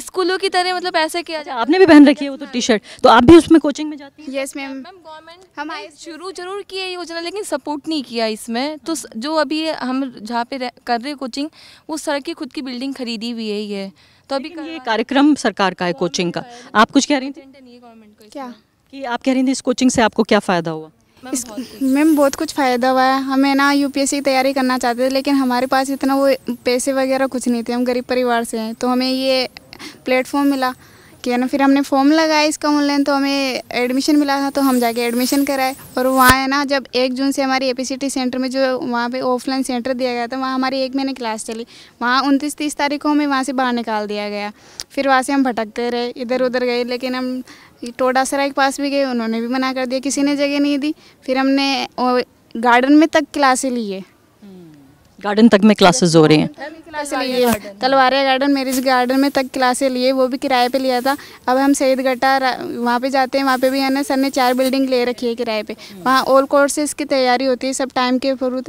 स्कूलों की तरह मतलब ऐसे किया अच्छा, जाए आपने भी पहन रखी है वो तो टी शर्ट तो आप भी उसमें कोचिंग में जाती हैं यस मैम मैम गवर्नमेंट हमारे शुरू जरूर की है योजना लेकिन सपोर्ट नहीं किया इसमें तो जो अभी हम जहाँ पे कर रहे कोचिंग वो सड़क की खुद की बिल्डिंग खरीदी हुई है ये तो अभी ये कार्यक्रम सरकार का है कोचिंग का आप कुछ कह रही थी क्या कि आप कह रही थी इस कोचिंग से आपको क्या फ़ायदा हुआ मैम बहुत कुछ फ़ायदा हुआ है हमें ना यूपीएससी की तैयारी करना चाहते थे लेकिन हमारे पास इतना वो पैसे वगैरह कुछ नहीं थे हम गरीब परिवार से हैं तो हमें ये प्लेटफॉर्म मिला किया ना फिर हमने फॉर्म लगाया इसका ऑनलाइन तो हमें एडमिशन मिला था तो हम जाके एडमिशन कराए और वहाँ है ना जब एक जून से हमारी एपीसीटी सेंटर में जो वहाँ पे ऑफलाइन सेंटर दिया गया था वहाँ हमारी एक महीने क्लास चली वहाँ उनतीस तीस तारीख को हमें वहाँ से बाहर निकाल दिया गया फिर वहाँ से हम भटकते रहे इधर उधर गए लेकिन हम टोडा सराय के पास भी गए उन्होंने भी मना कर दिया किसी ने जगह नहीं दी फिर हमने गार्डन में तक क्लासे लिए गार्डन hmm. तक में क्लासेज हो रही हैं क्लासें तलवारिया गार्डन मेरिज गार्डन में तक क्लासे लिए वो भी किराए पे लिया था अब हम सईद गट्टा वहाँ पे जाते हैं वहाँ पे भी है ना सर ने चार बिल्डिंग ले रखी है किराए पे हम्म। वहाँ ऑल कोर्सेज की तैयारी होती है सब टाइम के थ्रू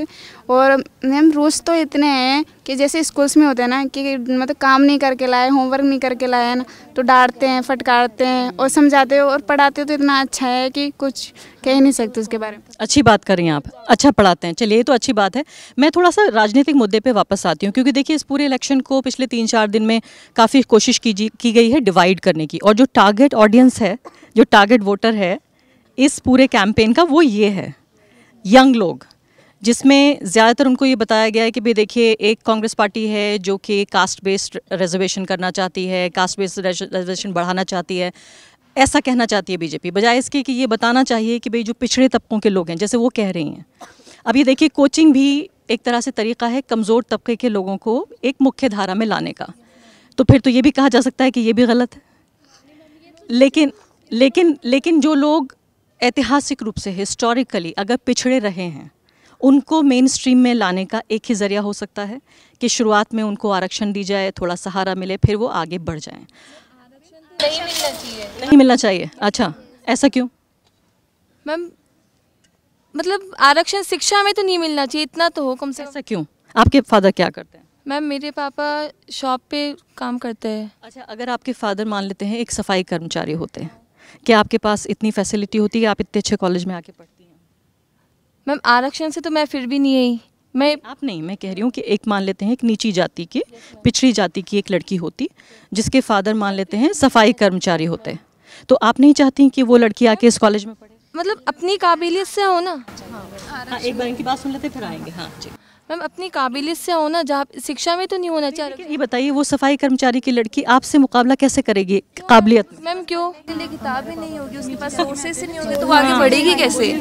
और मैम रूल्स तो इतने हैं कि जैसे स्कूल्स में होते हैं ना कि मतलब काम नहीं करके लाए होमवर्क नहीं करके लाए ना तो डांटते हैं फटकारते हैं और समझाते हैं और पढ़ाते हो तो इतना अच्छा है कि कुछ कह ही नहीं सकते उसके बारे में अच्छी बात कर रही हैं आप अच्छा पढ़ाते हैं चलिए तो अच्छी बात है मैं थोड़ा सा राजनीतिक मुद्दे पर वापस आती हूँ क्योंकि देखिए इस पूरे इलेक्शन को पिछले तीन चार दिन में काफ़ी कोशिश की गई है डिवाइड करने की और जो टारगेट ऑडियंस है जो टारगेट वोटर है इस पूरे कैंपेन का वो ये है यंग लोग जिसमें ज़्यादातर उनको ये बताया गया है कि भाई देखिए एक कांग्रेस पार्टी है जो कि कास्ट बेस्ड रिजर्वेशन करना चाहती है कास्ट बेस्ड रिजर्वेशन बढ़ाना चाहती है ऐसा कहना चाहती है बीजेपी बजाय इसके कि ये बताना चाहिए कि भाई जो पिछड़े तबकों के लोग हैं जैसे वो कह रही हैं अब ये देखिए कोचिंग भी एक तरह से तरीका है कमज़ोर तबके के लोगों को एक मुख्य धारा में लाने का तो फिर तो ये भी कहा जा सकता है कि ये भी गलत है लेकिन लेकिन लेकिन जो लोग ऐतिहासिक रूप से हिस्टोरिकली अगर पिछड़े रहे हैं उनको मेन स्ट्रीम में लाने का एक ही ज़रिया हो सकता है कि शुरुआत में उनको आरक्षण दी जाए थोड़ा सहारा मिले फिर वो आगे बढ़ जाए नहीं मिलना चाहिए नहीं मिलना चाहिए अच्छा ऐसा क्यों मैम मतलब आरक्षण शिक्षा में तो नहीं मिलना चाहिए इतना तो हो कम से ऐसा क्यों आपके फादर क्या करते हैं मैम मेरे पापा शॉप पे काम करते हैं अच्छा अगर आपके फादर मान लेते हैं एक सफाई कर्मचारी होते हैं क्या आपके पास इतनी फैसिलिटी होती है आप इतने अच्छे कॉलेज में आके पढ़ते मैम आरक्षण से तो मैं फिर भी नहीं आई मैं आप नहीं मैं कह रही हूँ कि एक मान लेते हैं एक नीची जाति की पिछड़ी जाति की एक लड़की होती जिसके फादर मान लेते हैं सफाई कर्मचारी होते हैं तो आप नहीं चाहती कि वो लड़की आके इस कॉलेज में पढ़े मतलब अपनी काबिलियत से हो ना हाँ, एक बार इनकी बात सुन लेते फिर आएंगे हाँ जी मैम अपनी काबिलियत से होना जहाँ शिक्षा में तो नहीं होना चाहिए ये बताइए वो सफाई कर्मचारी की लड़की आपसे मुकाबला कैसे करेगी काबिलियत मैम क्यों किताब ही नहीं होगी उसके पास सोर्सेज ही नहीं होंगे तो वो आगे हाँ। बढ़ेगी कैसे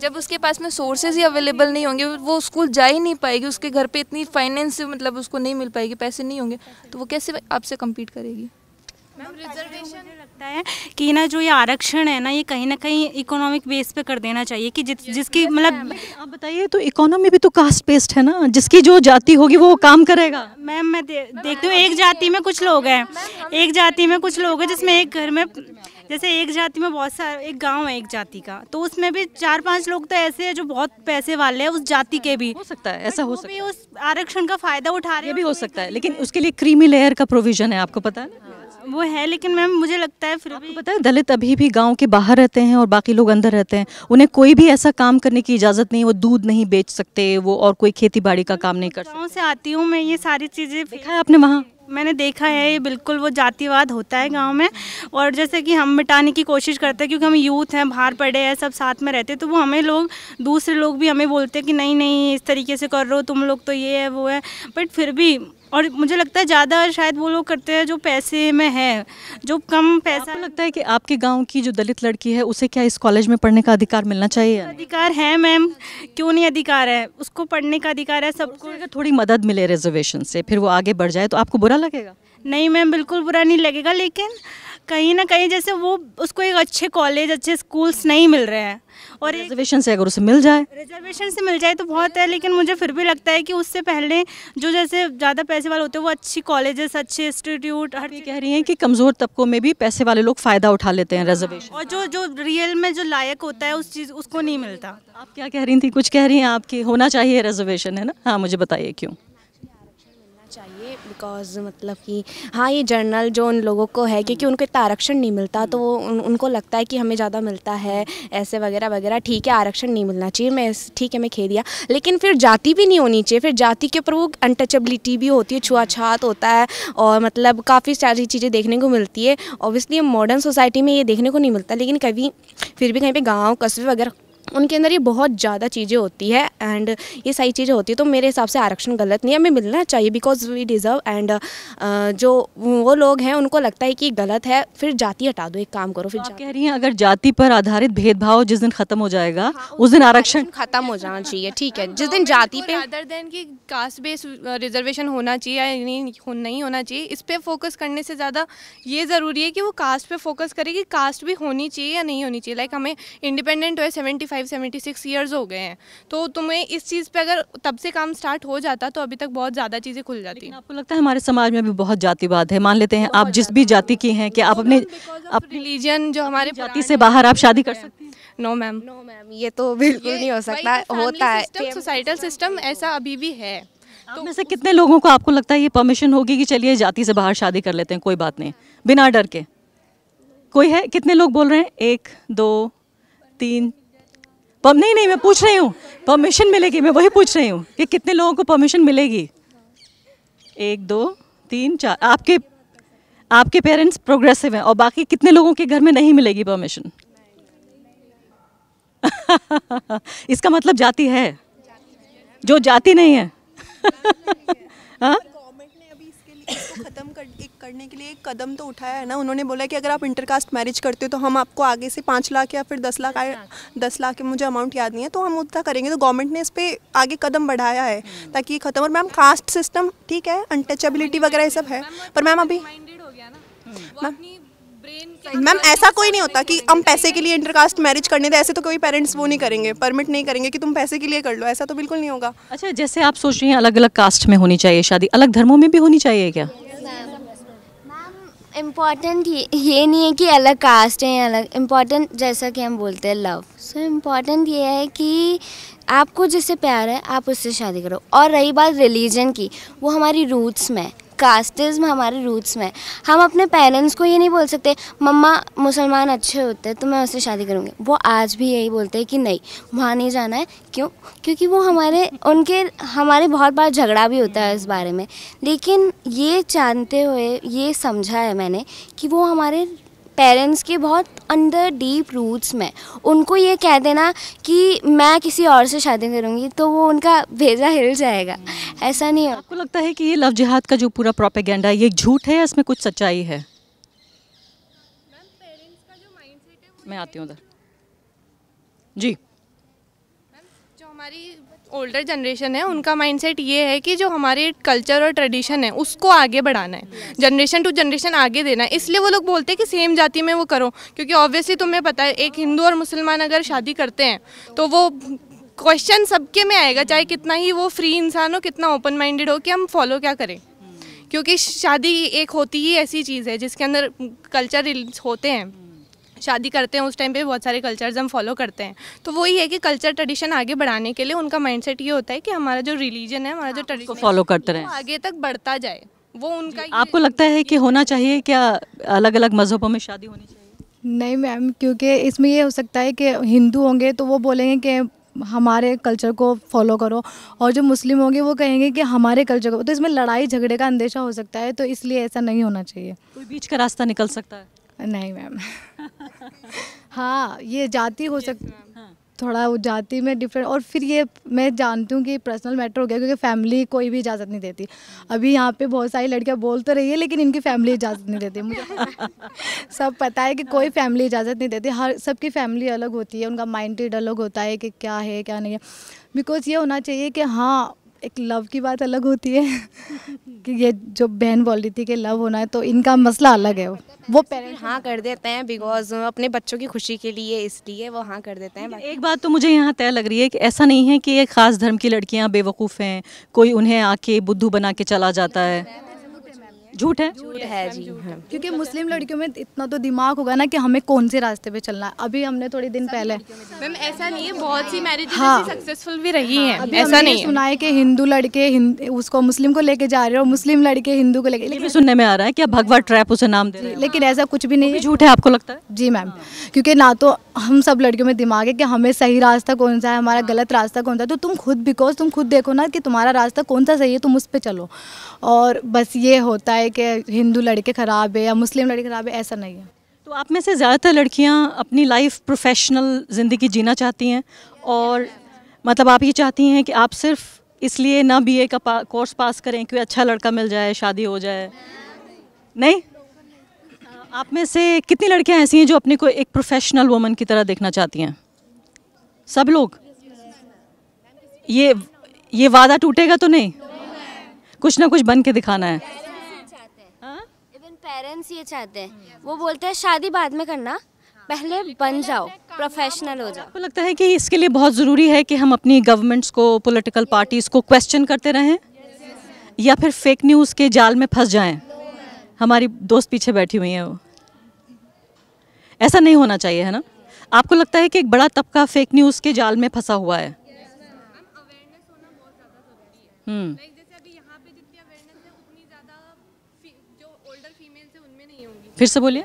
जब उसके पास में सोर्सेज ही अवेलेबल नहीं होंगे वो स्कूल जा ही नहीं पाएगी उसके घर पे इतनी फाइनेंस मतलब उसको नहीं मिल पाएगी पैसे नहीं होंगे तो वो कैसे आपसे कम्पीट करेगी मैम रिजर्वेशन लगता है कि ना जो ये आरक्षण है ना ये कहीं ना कहीं इकोनॉमिक बेस पे कर देना चाहिए कि जिस जिसकी मतलब आप बताइए तो इकोनॉमी भी तो कास्ट बेस्ड है ना जिसकी जो जाति होगी वो काम करेगा मैम मैं दे, देखती हूँ एक जाति में कुछ लोग हैं एक जाति में कुछ लोग हैं जिसमें एक घर में जैसे एक जाति में बहुत सारा एक गांव है एक जाति का तो उसमें भी चार पांच लोग तो ऐसे हैं जो बहुत पैसे वाले हैं उस जाति के भी हो सकता है ऐसा हो सकता है उस आरक्षण का फायदा उठा रहे भी हो सकता है तो लेकिन उसके लिए क्रीमी लेयर का प्रोविजन है आपको पता है वो है लेकिन मैम मुझे लगता है फिर भी पता है दलित अभी भी गांव के बाहर रहते हैं और बाकी लोग अंदर रहते हैं उन्हें कोई भी ऐसा काम करने की इजाज़त नहीं वो दूध नहीं बेच सकते वो और कोई खेती बाड़ी का काम नहीं कर सकते गाँव से आती हूँ मैं ये सारी चीज़ें देखा है आपने वहाँ मैंने देखा है ये बिल्कुल वो जातिवाद होता है गांव में और जैसे कि हम मिटाने की कोशिश करते हैं क्योंकि हम यूथ हैं बाहर पड़े हैं सब साथ में रहते हैं तो वो हमें लोग दूसरे लोग भी हमें बोलते हैं कि नहीं नहीं इस तरीके से कर रहे हो तुम लोग तो ये है वो है बट फिर भी और मुझे लगता है ज़्यादा शायद वो लोग करते हैं जो पैसे में है जो कम पैसा आपको लगता है कि आपके गांव की जो दलित लड़की है उसे क्या इस कॉलेज में पढ़ने का अधिकार मिलना चाहिए अधिकार है मैम क्यों नहीं अधिकार है उसको पढ़ने का अधिकार है सबको अगर थोड़ी मदद मिले रिजर्वेशन से फिर वो आगे बढ़ जाए तो आपको बुरा लगेगा नहीं मैम बिल्कुल बुरा नहीं लगेगा लेकिन कहीं ना कहीं जैसे वो उसको एक अच्छे कॉलेज अच्छे स्कूल्स नहीं मिल रहे हैं और रिजर्वेशन से अगर उसे मिल जाए रिजर्वेशन से मिल जाए तो बहुत है लेकिन मुझे फिर भी लगता है कि उससे पहले जो जैसे ज़्यादा पैसे वाले होते हैं वो अच्छी कॉलेजेस अच्छे इंस्टीट्यूट हर कह रही हैं कि कमज़ोर तबकों में भी पैसे वाले लोग फ़ायदा उठा लेते हैं रिजर्वेशन और जो जो रियल में जो लायक होता है उस चीज़ उसको नहीं मिलता आप क्या कह रही थी कुछ कह रही हैं आपकी होना चाहिए रिजर्वेशन है ना हाँ मुझे बताइए क्यों बिकॉज मतलब कि हाँ ये जर्नल जो उन लोगों को है क्योंकि उनको इतना आरक्षण नहीं मिलता तो वो उन, उनको लगता है कि हमें ज़्यादा मिलता है ऐसे वगैरह वगैरह ठीक है आरक्षण नहीं मिलना चाहिए मैं ठीक है मैं खे दिया लेकिन फिर जाति भी नहीं होनी चाहिए फिर जाति के ऊपर वो अनटचेबिलिटी भी होती है छुआछात होता है और मतलब काफ़ी सारी चीज़ें देखने को मिलती है ऑब्वियसली मॉडर्न सोसाइटी में ये देखने को नहीं मिलता लेकिन कभी फिर भी कहीं पर गाँव कस्बे वगैरह उनके अंदर ये बहुत ज़्यादा चीज़ें होती है एंड ये सारी चीज़ें होती है तो मेरे हिसाब से आरक्षण गलत नहीं है हमें मिलना चाहिए बिकॉज वी डिज़र्व एंड जो वो लोग हैं उनको लगता है कि गलत है फिर जाति हटा दो एक काम करो फिर कह रही हैं अगर जाति पर आधारित भेदभाव जिस दिन खत्म हो जाएगा हाँ, उस दिन आरक्षण खत्म हो जाना चाहिए ठीक है हाँ, जिस तो दिन जाति पे अदर देन की कास्ट बेस रिजर्वेशन होना चाहिए या नहीं होना चाहिए इस पर फोकस करने से ज़्यादा ये ज़रूरी है कि वो कास्ट पर फोकस करे कि कास्ट भी होनी चाहिए या नहीं होनी चाहिए लाइक हमें इंडिपेंडेंट हो seventy five seventy six years हो गए हैं तो तुम्हें इस चीज़ पे अगर तब से काम स्टार्ट हो जाता तो अभी तक बहुत ज़्यादा चीज़ें खुल जाती आपको लगता है हमारे समाज में अभी बहुत जातिवाद है मान लेते हैं आप जिस भी जाति की हैं कि आप तो अपने रिलीजन जो हमारे जाति से बाहर आप शादी कर सकते हैं नो मैम नो मैम ये तो बिल्कुल नहीं हो सकता तो होता है सोसाइटल सिस्टम ऐसा अभी भी है तो वैसे कितने लोगों को आपको लगता है ये परमिशन होगी कि चलिए जाति से बाहर शादी कर लेते हैं कोई बात नहीं बिना डर के कोई है कितने लोग बोल रहे हैं एक दो तीन तो नहीं नहीं मैं पूछ रही हूँ परमिशन मिलेगी मैं वही पूछ रही हूँ कि कितने लोगों को परमिशन मिलेगी एक दो तीन चार आपके आपके पेरेंट्स प्रोग्रेसिव हैं और बाकी कितने लोगों के घर में नहीं मिलेगी परमिशन [LAUGHS] इसका मतलब जाति है जो जाति नहीं है [LAUGHS] हाँ खत्म करने के लिए एक कदम तो उठाया है ना उन्होंने बोला कि अगर आप इंटरकास्ट मैरिज करते हो तो हम आपको आगे से पाँच लाख या फिर दस लाख दस लाख मुझे अमाउंट याद नहीं है तो हम उतना करेंगे तो गवर्नमेंट ने इस पर आगे कदम बढ़ाया है हम्म। ताकि ये खत्म और मैम कास्ट सिस्टम ठीक है अनटचेबिलिटी वगैरह ये सब है पर मैम अभी मैम हम्म। मैम ऐसा कोई नहीं होता कि हम पैसे के लिए इंटरकास्ट मैरिज करने दे ऐसे तो कोई पेरेंट्स वो नहीं करेंगे परमिट नहीं करेंगे कि तुम पैसे के लिए कर लो ऐसा तो बिल्कुल नहीं होगा अच्छा जैसे आप सोच रही हैं अलग अलग कास्ट में होनी चाहिए शादी अलग धर्मों में भी होनी चाहिए क्या इम्पॉर्टेंट ये, ये नहीं है कि अलग कास्ट हैं अलग इम्पॉर्टेंट जैसा कि हम बोलते हैं लव सो इम्पॉर्टेंट ये है कि आपको जिससे प्यार है आप उससे शादी करो और रही बात रिलीजन की वो हमारी रूट्स में कास्टिज्म हमारे रूट्स में हम अपने पेरेंट्स को ये नहीं बोल सकते मम्मा मुसलमान अच्छे होते हैं तो मैं उससे शादी करूँगी वो आज भी यही बोलते हैं कि नहीं वहाँ नहीं जाना है क्यों क्योंकि वो हमारे उनके हमारे बहुत बार झगड़ा भी होता है इस बारे में लेकिन ये जानते हुए ये समझा है मैंने कि वो हमारे पेरेंट्स के बहुत अंदर डीप रूट्स में उनको ये कह देना कि मैं किसी और से शादी करूँगी तो वो उनका भेजा हिल जाएगा ऐसा नहीं आपको लगता है कि ये लव जिहाद का जो पूरा प्रोपेगेंडा है ये झूठ है इसमें कुछ सच्चाई है मैं आती हूँ उधर जी जो हमारी ओल्डर जनरेशन है उनका माइंडसेट ये है कि जो हमारे कल्चर और ट्रेडिशन है उसको आगे बढ़ाना है जनरेशन टू जनरेशन आगे देना है इसलिए वो लोग बोलते हैं कि सेम जाति में वो करो क्योंकि ऑब्वियसली तुम्हें पता है एक हिंदू और मुसलमान अगर शादी करते हैं तो वो क्वेश्चन सबके में आएगा चाहे कितना ही वो फ्री इंसान हो कितना ओपन माइंडेड हो कि हम फॉलो क्या करें क्योंकि शादी एक होती ही ऐसी चीज़ है जिसके अंदर कल्चर होते हैं शादी करते हैं उस टाइम पे बहुत सारे कल्चर्स हम फॉलो करते हैं तो वही है कि कल्चर ट्रेडिशन आगे बढ़ाने के लिए उनका माइंडसेट ये होता है कि हमारा जो रिलीजन है हमारा जो ट्रेडिशन हाँ, फॉलो करते रहे आगे तक बढ़ता जाए वो उनका आपको लगता है कि होना चाहिए क्या अलग अलग मजहबों में शादी होनी चाहिए नहीं मैम क्योंकि इसमें ये हो सकता है कि हिंदू होंगे तो वो बोलेंगे कि हमारे कल्चर को फॉलो करो और जो मुस्लिम होंगे वो कहेंगे कि हमारे कल्चर को तो इसमें लड़ाई झगड़े का अंदेशा हो सकता है तो इसलिए ऐसा नहीं होना चाहिए कोई बीच का रास्ता निकल सकता है नहीं मैम हाँ ये जाति हो सकती हाँ। थोड़ा वो जाति में डिफरेंट और फिर ये मैं जानती हूँ कि पर्सनल मैटर हो गया क्योंकि फैमिली कोई भी इजाज़त नहीं देती अभी यहाँ पे बहुत सारी लड़कियाँ बोल तो रही है लेकिन इनकी फैमिली इजाज़त नहीं देती मुझे [LAUGHS] सब पता है कि हाँ। कोई फैमिली इजाज़त नहीं देती हर सबकी फैमिली अलग होती है उनका माइंड अलग होता है कि क्या है क्या नहीं है बिकॉज़ ये होना चाहिए कि हाँ एक लव की बात अलग होती है [LAUGHS] कि ये जो बहन बोल रही थी कि लव होना है तो इनका मसला अलग है वो पेरेंट्स हाँ कर देते हैं बिकॉज अपने बच्चों की खुशी के लिए इसलिए वो हाँ कर देते हैं एक बात तो मुझे यहाँ तय लग रही है कि ऐसा नहीं है कि एक ख़ास धर्म की लड़कियाँ बेवकूफ़ हैं कोई उन्हें आके बुद्धू बना के चला जाता है झूठ है झूठ है जी क्योंकि मुस्लिम लड़कियों में इतना तो दिमाग होगा ना कि हमें कौन से रास्ते पे चलना है अभी हमने थोड़े दिन पहले मैम ऐसा नहीं है बहुत सी मैरिज हाँ सक्सेसफुल भी रही है ऐसा नहीं सुना है की हिंदू लड़के उसको मुस्लिम को लेके जा रहे हो मुस्लिम लड़के हिंदू को लेके लेकिन सुनने में आ रहा है क्या भगवा ट्रैप उसे नाम दे लेकिन ऐसा कुछ भी नहीं झूठ है आपको लगता है जी मैम हाँ। क्योंकि ना तो हम सब लड़कियों में दिमाग है कि हमें सही रास्ता कौन सा है हमारा हाँ। गलत रास्ता कौन सा है तो तुम खुद बिकॉज तुम खुद देखो ना कि तुम्हारा रास्ता कौन सा सही है तुम उस पर चलो और बस ये होता है है कि हिंदू लड़के ख़राब है या मुस्लिम लड़के ख़राब है ऐसा नहीं है तो आप में से ज़्यादातर लड़कियाँ अपनी लाइफ प्रोफेशनल ज़िंदगी जीना चाहती हैं और मतलब आप ये चाहती हैं कि आप सिर्फ इसलिए ना बीए का पा, कोर्स पास करें कि अच्छा लड़का मिल जाए शादी हो जाए नहीं आप में से कितनी लड़कियाँ ऐसी हैं जो अपने को एक प्रोफेशनल वुमन की तरह देखना चाहती हैं सब लोग ये ये वादा टूटेगा तो नहीं कुछ ना कुछ बन के दिखाना है पेरेंट्स ये चाहते हैं वो बोलते हैं शादी बाद में करना पहले बन जाओ प्रोफेशनल हो जाओ आपको लगता है कि इसके लिए बहुत ज़रूरी है कि हम अपनी गवर्नमेंट्स को पॉलिटिकल पार्टीज़ को क्वेश्चन करते रहें या फिर फेक न्यूज़ के जाल में फंस जाएं हमारी दोस्त पीछे बैठी हुई है वो ऐसा नहीं होना चाहिए है ना आपको लगता है कि एक बड़ा तबका फेक न्यूज़ के जाल में फंसा हुआ है हम्म फिर से बोलिए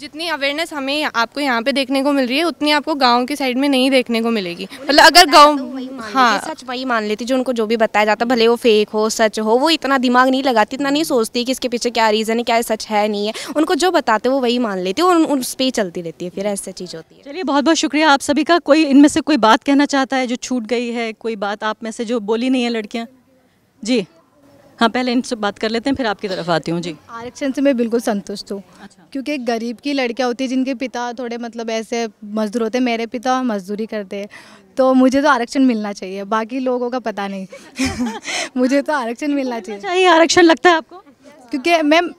जितनी अवेयरनेस हमें आपको यहाँ पे देखने को मिल रही है उतनी आपको गांव के साइड में नहीं देखने को मिलेगी मतलब अगर गांव हाँ सच वही मान लेती जो उनको जो भी बताया जाता भले वो फेक हो सच हो वो इतना दिमाग नहीं लगाती इतना नहीं सोचती कि इसके पीछे क्या रीज़न है क्या सच है नहीं है उनको जो बताते वो वही मान लेती और उस पर ही चलती रहती है फिर ऐसी चीज़ होती है चलिए बहुत बहुत शुक्रिया आप सभी का कोई इनमें से कोई बात कहना चाहता है जो छूट गई है कोई बात आप में से जो बोली नहीं है लड़कियाँ जी हाँ पहले इनसे बात कर लेते हैं फिर आपकी तरफ आती हूँ जी आरक्षण से मैं बिल्कुल संतुष्ट हूँ अच्छा। क्योंकि गरीब की लड़कियाँ होती है जिनके पिता थोड़े मतलब ऐसे मजदूर होते हैं मेरे पिता मजदूरी करते हैं तो मुझे तो आरक्षण मिलना चाहिए बाकी लोगों का पता नहीं [LAUGHS] मुझे तो आरक्षण मिलना चाहिए आरक्षण लगता है आपको क्योंकि मैम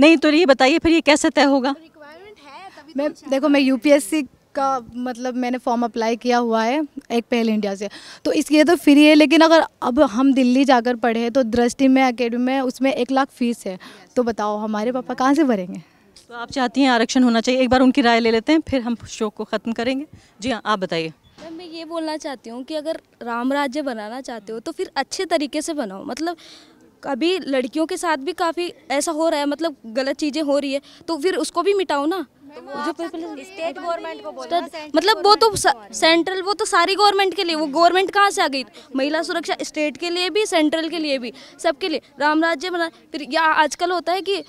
नहीं तो ये बताइए फिर ये कैसे तय होगा तो मैम देखो मैं यूपीएससी का मतलब मैंने फॉर्म अप्लाई किया हुआ है एक पहल इंडिया से तो इसलिए तो फ्री है लेकिन अगर अब हम दिल्ली जाकर पढ़े तो दृष्टि में अकेडमी में उसमें एक लाख फीस है तो बताओ हमारे पापा कहाँ से भरेंगे तो आप चाहती हैं आरक्षण होना चाहिए एक बार उनकी राय ले लेते हैं फिर हम शो को ख़त्म करेंगे जी हाँ आप बताइए मैम मैं ये बोलना चाहती हूँ कि अगर राम राज्य बनाना चाहते हो तो फिर अच्छे तरीके से बनाओ मतलब अभी लड़कियों के साथ भी काफ़ी ऐसा हो रहा है मतलब गलत चीज़ें हो रही है तो फिर उसको भी मिटाओ ना तो जो स्टेट गवर्नमेंट को बोलना मतलब वो तो सेंट्रल वो तो सारी गवर्नमेंट के लिए वो गवर्नमेंट कहाँ से आ गई महिला सुरक्षा स्टेट के लिए भी सेंट्रल के लिए भी सबके लिए राम राज्य बना फिर या आजकल होता है कि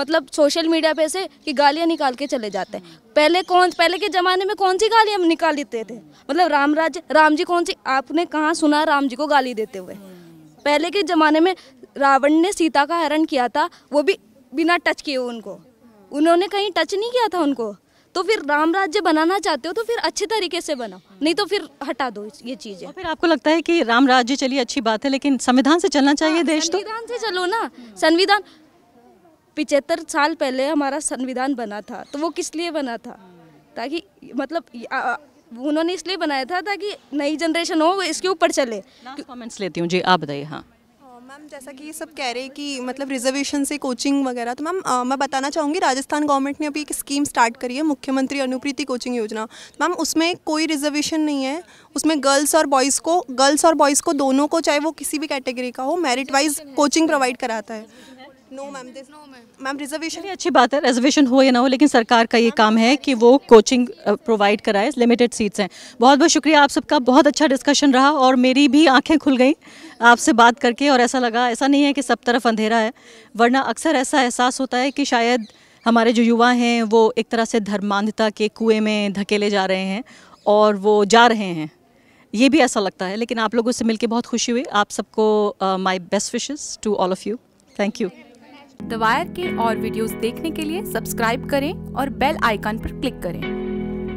मतलब सोशल मीडिया पे से कि गालियाँ निकाल के चले जाते हैं पहले कौन पहले के ज़माने में कौन सी गालियाँ निकाल देते थे मतलब राम राज्य राम जी कौन सी आपने कहाँ सुना राम जी को गाली देते हुए पहले के ज़माने में रावण ने सीता का हरण किया था वो भी बिना टच किए उनको उन्होंने कहीं टच नहीं किया था उनको तो फिर राम राज्य बनाना चाहते हो तो फिर अच्छे तरीके से बनाओ नहीं तो फिर हटा दो ये चीजें तो फिर आपको लगता है कि राम राज्य चलिए अच्छी बात है लेकिन संविधान से चलना चाहिए आ, हाँ, देश तो संविधान से चलो ना संविधान पिचहत्तर साल पहले हमारा संविधान बना था तो वो किस लिए बना था ताकि मतलब उन्होंने इसलिए बनाया था ताकि नई जनरेशन हो इसके ऊपर चले कमेंट्स लेती हूँ जी आप बताइए हाँ मैम जैसा कि ये सब कह रहे हैं कि मतलब रिजर्वेशन से कोचिंग वगैरह तो मैम मैं बताना चाहूँगी राजस्थान गवर्नमेंट ने अभी एक स्कीम स्टार्ट करी है मुख्यमंत्री अनुप्रीति कोचिंग योजना तो मैम उसमें कोई रिजर्वेशन नहीं है उसमें गर्ल्स और बॉयज़ को गर्ल्स और बॉयज़ को दोनों को चाहे वो किसी भी कैटेगरी का हो मेरिट वाइज कोचिंग प्रोवाइड कराता है no ma'am no ma'am ma'am reservation अच्छी बात है रिजर्वेशन हो या ना हो लेकिन सरकार का ये हाँ, काम है कि वो कोचिंग प्रोवाइड कराए लिमिटेड सीट्स हैं बहुत बहुत शुक्रिया आप सबका बहुत अच्छा डिस्कशन रहा और मेरी भी आंखें खुल गई आपसे बात करके और ऐसा लगा ऐसा नहीं है कि सब तरफ अंधेरा है वरना अक्सर ऐसा एहसास होता है कि शायद हमारे जो युवा हैं वो एक तरह से धर्मांधता के कुएं में धकेले जा रहे हैं और वो जा रहे हैं ये भी ऐसा लगता है लेकिन आप लोगों से मिलकर बहुत खुशी हुई आप सबको my best wishes to all of you thank you the Wire के और वीडियोस देखने के लिए सब्सक्राइब करें और बेल आइकन पर क्लिक करें